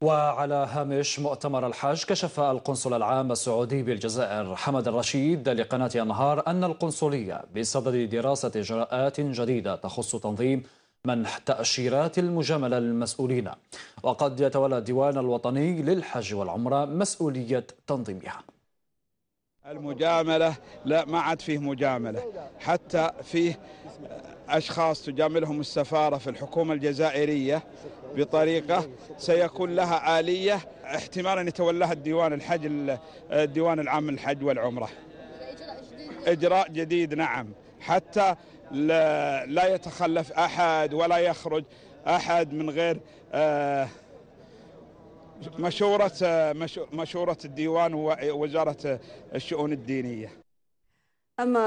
وعلى هامش مؤتمر الحج كشف القنصل العام السعودي بالجزائر حمد الرشيد لقناة النهار أن القنصلية بصدد دراسة إجراءات جديدة تخص تنظيم منح تأشيرات المجاملة للمسؤولين وقد يتولى الديوان الوطني للحج والعمرة مسؤولية تنظيمها المجاملة لا ما عاد فيه مجاملة حتى فيه أشخاص تجاملهم السفارة في الحكومة الجزائرية بطريقة سيكون لها آلية احتمال أن يتولاها الديوان الحج الديوان العام للحج والعمرة إجراء جديد نعم حتى لا يتخلف أحد ولا يخرج أحد من غير آه، مشورة آه، مشورة الديوان ووزارة الشؤون الدينية. أما